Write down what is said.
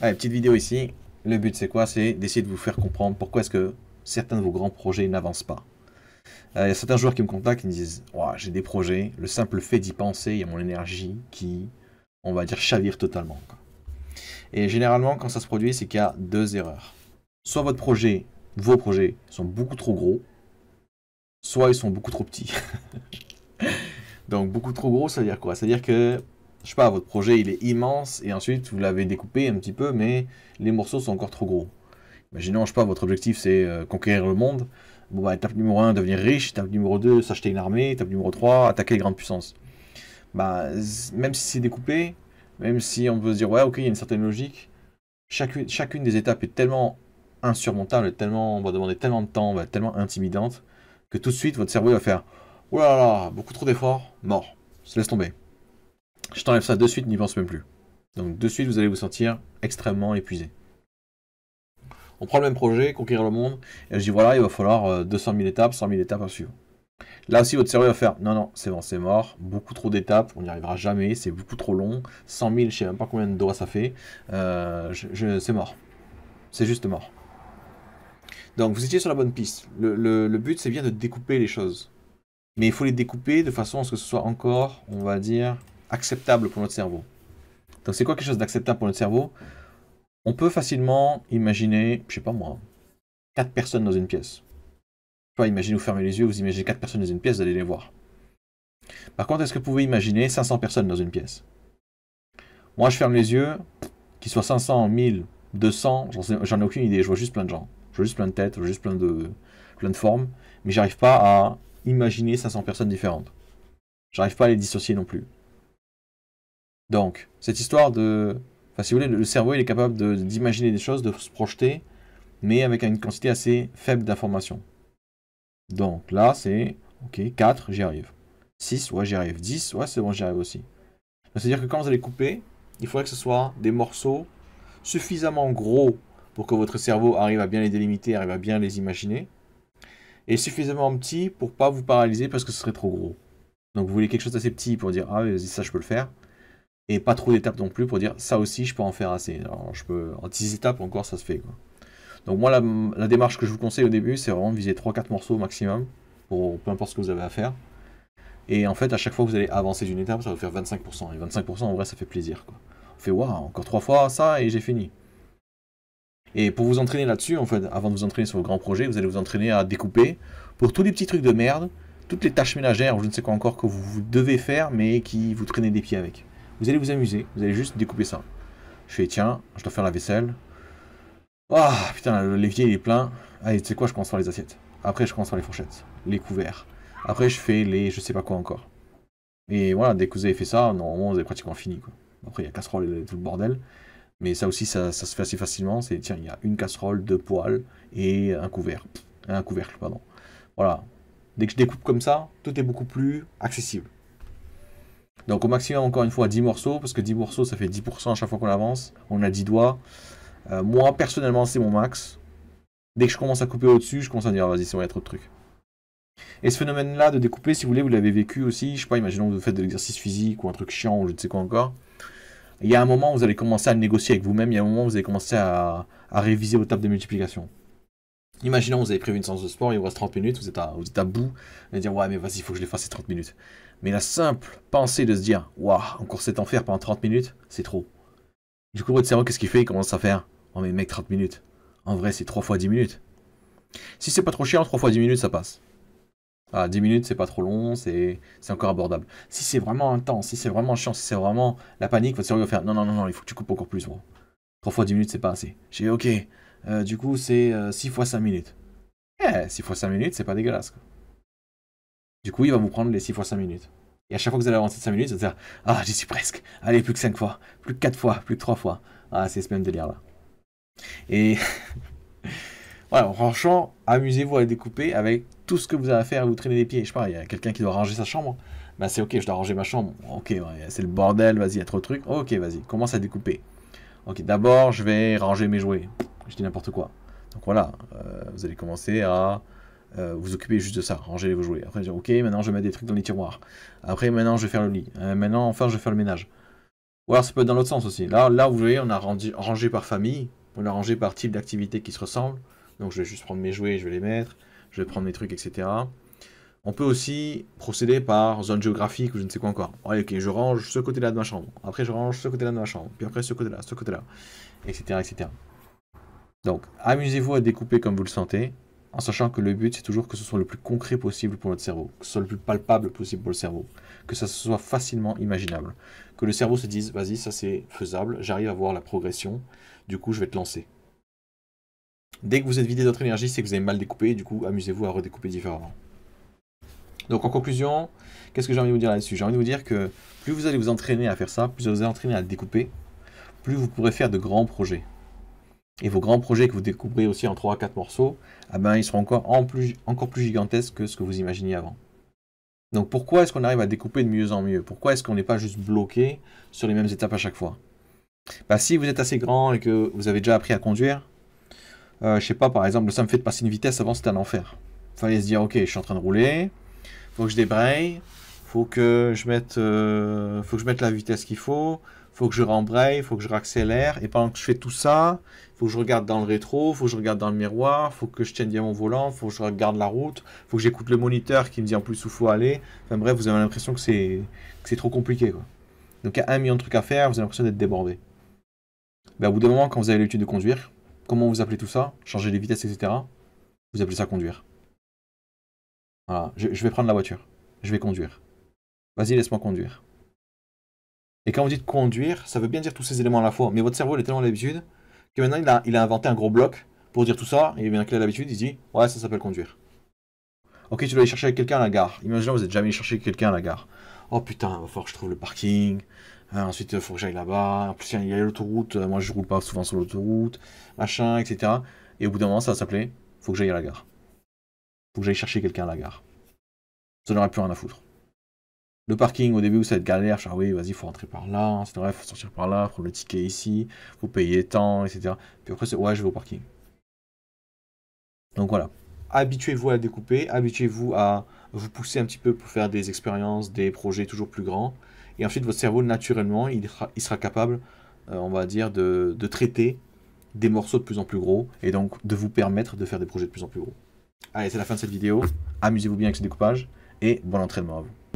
Allez, petite vidéo ici. Le but, c'est quoi C'est d'essayer de vous faire comprendre pourquoi est-ce que certains de vos grands projets n'avancent pas. Euh, il y a certains joueurs qui me contactent qui me disent j'ai des projets, le simple fait d'y penser, il y a mon énergie qui, on va dire, chavire totalement. Et généralement, quand ça se produit, c'est qu'il y a deux erreurs. Soit votre projet, vos projets, sont beaucoup trop gros, soit ils sont beaucoup trop petits. Donc beaucoup trop gros, ça veut dire quoi Ça veut dire que je sais pas, votre projet il est immense et ensuite vous l'avez découpé un petit peu, mais les morceaux sont encore trop gros. Imaginons, je sais pas, votre objectif c'est euh, conquérir le monde. Bon bah, étape numéro 1, devenir riche, étape numéro 2, s'acheter une armée, étape numéro 3, attaquer les grandes puissances. Bah, même si c'est découpé, même si on peut se dire ouais ok il y a une certaine logique, chacune, des étapes est tellement insurmontable, tellement, on va demander tellement de temps, va tellement intimidante, que tout de suite votre cerveau va faire Oh beaucoup trop d'efforts, mort, se laisse tomber. Je t'enlève ça de suite, n'y pense même plus. Donc de suite, vous allez vous sentir extrêmement épuisé. On prend le même projet, conquérir le monde, et je dis voilà, il va falloir 200 euh, 000 étapes, 100 000 étapes à suivre. Là aussi, votre cerveau va faire non, non, c'est bon, c'est mort, beaucoup trop d'étapes, on n'y arrivera jamais, c'est beaucoup trop long, 100 000, je ne sais même pas combien de doigts ça fait, euh, c'est mort. C'est juste mort. Donc vous étiez sur la bonne piste. le but, c'est bien de découper les choses. Mais il faut les découper de façon à ce que ce soit encore, on va dire, acceptable pour notre cerveau. Donc c'est quoi quelque chose d'acceptable pour notre cerveau On peut facilement imaginer, je sais pas moi, quatre personnes dans une pièce. Tu imaginez vous fermez les yeux, vous imaginez quatre personnes dans une pièce, vous allez les voir. Par contre, est-ce que vous pouvez imaginer 500 personnes dans une pièce Moi, je ferme les yeux, qu'ils soient 500, 1000, 200, j'en ai aucune idée, je vois juste plein de gens. Je vois juste plein de têtes, je vois juste plein de, plein de formes, mais j'arrive pas à imaginer 500 personnes différentes. J'arrive pas à les dissocier non plus. Donc, cette histoire de... Enfin, si vous voulez, le cerveau, il est capable d'imaginer des choses, de se projeter, mais avec une quantité assez faible d'informations. Donc là, c'est... Ok, 4, j'y arrive. 6, ouais, j'y arrive. 10, ouais, c'est bon, j'y arrive aussi. C'est-à-dire que quand vous allez couper, il faudrait que ce soit des morceaux suffisamment gros pour que votre cerveau arrive à bien les délimiter, arrive à bien les imaginer, et suffisamment petit pour ne pas vous paralyser parce que ce serait trop gros. Donc vous voulez quelque chose d'assez petit pour dire ah ça je peux le faire, et pas trop d'étapes non plus pour dire ça aussi je peux en faire assez. Alors je peux en 10 étapes encore ça se fait Donc moi la, démarche que je vous conseille au début c'est vraiment viser 3-4 morceaux maximum pour peu importe ce que vous avez à faire. Et en fait à chaque fois vous allez avancer d'une étape ça va vous faire 25%. Et 25% en vrai ça fait plaisir quoi. On fait waouh encore 3 fois ça et j'ai fini. Et pour vous entraîner là-dessus, en fait, avant de vous entraîner sur vos grands projets, vous allez vous entraîner à découper pour tous les petits trucs de merde, toutes les tâches ménagères, ou je ne sais quoi encore que vous, vous devez faire, mais qui vous traînez des pieds avec. Vous allez vous amuser. Vous allez juste découper ça. Je fais, tiens, je dois faire la vaisselle. Ah, putain, l'évier, il est plein. Allez, tu sais quoi, je commence par les assiettes. Après, je commence par les fourchettes, les couverts. Après, je fais les je sais pas quoi encore. Et voilà, dès que vous avez fait ça, normalement, vous avez pratiquement fini. Quoi. Après, il y a casserole et tout le bordel. Mais ça aussi, ça, se fait assez facilement. C'est, tiens, il y a une casserole, deux poêles et un couvert. Un couvercle, pardon. Voilà. Dès que je découpe comme ça, tout est beaucoup plus accessible. Donc au maximum, encore une fois, 10 morceaux, parce que 10 morceaux, ça fait 10% à chaque fois qu'on avance. On a 10 doigts. Euh, moi, personnellement, c'est mon max. Dès que je commence à couper au-dessus, je commence à dire, ah, vas-y, ça va être de truc. Et ce phénomène-là de découper, si vous voulez, vous l'avez vécu aussi. Je sais pas, imaginons que vous faites de l'exercice physique ou un truc chiant ou je ne sais quoi encore. Il y a un moment où vous allez commencer à négocier avec vous-même. Il y a un moment où vous allez commencer à, à réviser vos tables de multiplication. Imaginons, vous avez prévu une séance de sport, il vous reste 30 minutes, vous êtes à, vous êtes à bout, dire, ouais, mais vas-y, il faut que je les fasse ces 30 minutes. Mais la simple pensée de se dire, waouh, encore cet enfer pendant 30 minutes, c'est trop. Du coup, votre cerveau, qu'est-ce qu'il fait Il commence à faire, oh, mais mec, 30 minutes. En vrai, c'est 3 fois 10 minutes. Si c'est pas trop chiant, 3 fois 10 minutes, ça passe. Ah, 10 minutes, c'est pas trop long, c'est encore abordable. Si c'est vraiment intense, si c'est vraiment chiant, si c'est vraiment la panique, votre cerveau va faire, non, non, non, non, il faut que tu coupes encore plus, gros. 3 fois 10 minutes, c'est pas assez. J'ai ok, euh, du coup, c'est 6 euh, fois 5 minutes. Eh, 6 fois 5 minutes, c'est pas dégueulasse. Du coup, il va vous prendre les 6 fois 5 minutes. Et à chaque fois que vous allez avancer de 5 minutes, vous allez dire Ah, j'y suis presque. Allez, plus que 5 fois, plus que 4 fois, plus que 3 fois. Ah, c'est ce même délire là. Et voilà, franchement, amusez-vous à découper avec tout ce que vous avez à faire et vous traîner les pieds. Je sais pas, il y a quelqu'un qui doit ranger sa chambre. Bah, c'est ok, je dois ranger ma chambre. Ok, c'est le bordel, vas-y, il y a trop de trucs. Ok, vas-y, commence à découper. Ok, d'abord, je vais ranger mes jouets je dis n'importe quoi. Donc voilà, euh, vous allez commencer à euh, vous occuper juste de ça, ranger vos jouets. Après, dire ok, maintenant je mets des trucs dans les tiroirs. Après, maintenant je vais faire le lit. Euh, maintenant, enfin, je vais faire le ménage. Ou alors ça peut être dans l'autre sens aussi. Là, là, vous voyez, on a rangé, par famille, on a rangé par type d'activité qui se ressemble. Donc je vais juste prendre mes jouets, je vais les mettre, je vais prendre mes trucs, etc. On peut aussi procéder par zone géographique ou je ne sais quoi encore. ok, je range ce côté-là de ma chambre. Après, je range ce côté-là de ma chambre. Puis après, ce côté-là, ce côté-là, etc., etc. Donc, amusez-vous à découper comme vous le sentez, en sachant que le but, c'est toujours que ce soit le plus concret possible pour notre cerveau, que ce soit le plus palpable possible pour le cerveau, que ça soit facilement imaginable, que le cerveau se dise, vas-y, ça c'est faisable, j'arrive à voir la progression, du coup, je vais te lancer. Dès que vous êtes vidé de votre énergie, c'est que vous avez mal découpé, du coup, amusez-vous à redécouper différemment. Donc en conclusion, qu'est-ce que j'ai envie de vous dire là-dessus J'ai envie de vous dire que plus vous allez vous entraîner à faire ça, plus vous allez vous entraîner à le découper, plus vous pourrez faire de grands projets et vos grands projets que vous découvrez aussi en 3 à 4 morceaux, ah ben, ils seront encore, plus, encore plus gigantesques que ce que vous imaginiez avant. Donc pourquoi est-ce qu'on arrive à découper de mieux en mieux Pourquoi est-ce qu'on n'est pas juste bloqué sur les mêmes étapes à chaque fois bah, Si vous êtes assez grand et que vous avez déjà appris à conduire, je euh, je sais pas, par exemple, ça me fait de passer une vitesse, avant c'était un enfer. Fallait se dire, ok, je suis en train de rouler, faut que je débraye, faut que je mette, euh, faut que je mette la vitesse qu'il faut, faut que je rembraye, faut que je raccélère. Et pendant que je fais tout ça, faut que je regarde dans le rétro, faut que je regarde dans le miroir, faut que je tienne bien mon volant, faut que je regarde la route, faut que j'écoute le moniteur qui me dit en plus où faut aller. Enfin bref, vous avez l'impression que c'est trop compliqué Donc il y a un million de trucs à faire, vous avez l'impression d'être débordé. Mais ben, au bout d'un moment, quand vous avez l'habitude de conduire, comment vous appelez tout ça Changer les vitesses, etc. Vous appelez ça conduire. Voilà, je vais prendre la voiture. Je vais conduire. Vas-y, laisse-moi conduire. Et quand vous dites conduire, ça veut bien dire tous ces éléments à la fois. Mais votre cerveau, il est tellement l'habitude que maintenant, il a, inventé un gros bloc pour dire tout ça. Et bien qu'il a l'habitude, il dit Ouais, ça s'appelle conduire. Ok, tu dois aller chercher quelqu'un à la gare. Imaginez, vous êtes jamais allé chercher quelqu'un à la gare. Oh putain, il va falloir que je trouve le parking. Hein, ensuite, il faut que j'aille là-bas. En plus, il y a l'autoroute. Euh, moi, je roule pas souvent sur l'autoroute. Machin, etc. Et au bout d'un moment, ça va s'appeler Faut que j'aille à la gare. Faut que j'aille chercher quelqu'un à la gare. Ça n'aurait plus rien à foutre. Le parking, au début, ça va être galère. Genre, oui, vas-y, faut rentrer par là, hein, c'est vrai, faut sortir par là, prendre le ticket ici, faut payer tant, etc. Puis après, c'est ouais, je vais au parking. Donc voilà. Habituez-vous à découper, habituez-vous à vous pousser un petit peu pour faire des expériences, des projets toujours plus grands. Et ensuite, votre cerveau, naturellement, il sera, capable, euh, on va dire, de, de traiter des morceaux de plus en plus gros et donc de vous permettre de faire des projets de plus en plus gros. Allez, c'est la fin de cette vidéo. Amusez-vous bien avec ce découpage et bon entraînement à vous.